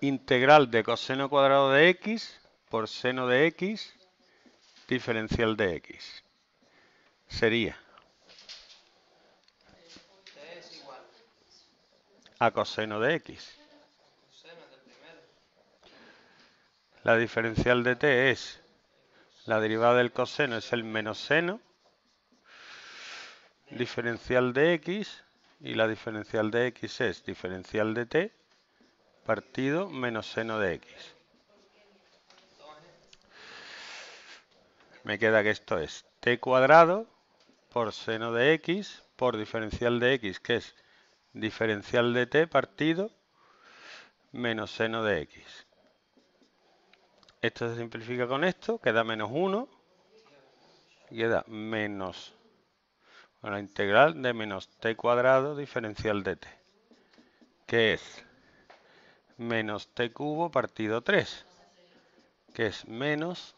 integral de coseno cuadrado de x por seno de x diferencial de x. Sería a coseno de x. La diferencial de t es la derivada del coseno es el menos seno diferencial de x y la diferencial de x es diferencial de t partido menos seno de x. Me queda que esto es t cuadrado por seno de x por diferencial de x, que es diferencial de t partido menos seno de x. Esto se simplifica con esto, queda menos 1, queda menos la integral de menos t cuadrado diferencial de t, que es menos t cubo partido 3, que es menos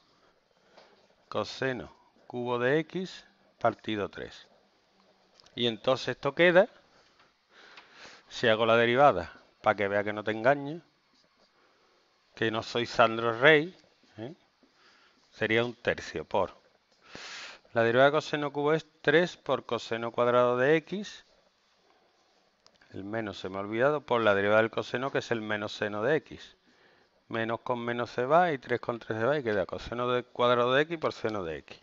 coseno cubo de x partido 3. Y entonces esto queda, si hago la derivada, para que vea que no te engaño, que no soy Sandro Rey, ¿eh? sería un tercio por. La derivada de coseno cubo es 3 por coseno cuadrado de x el menos se me ha olvidado por la derivada del coseno, que es el menos seno de x. Menos con menos se va y 3 con 3 se va y queda coseno de cuadrado de x por seno de x.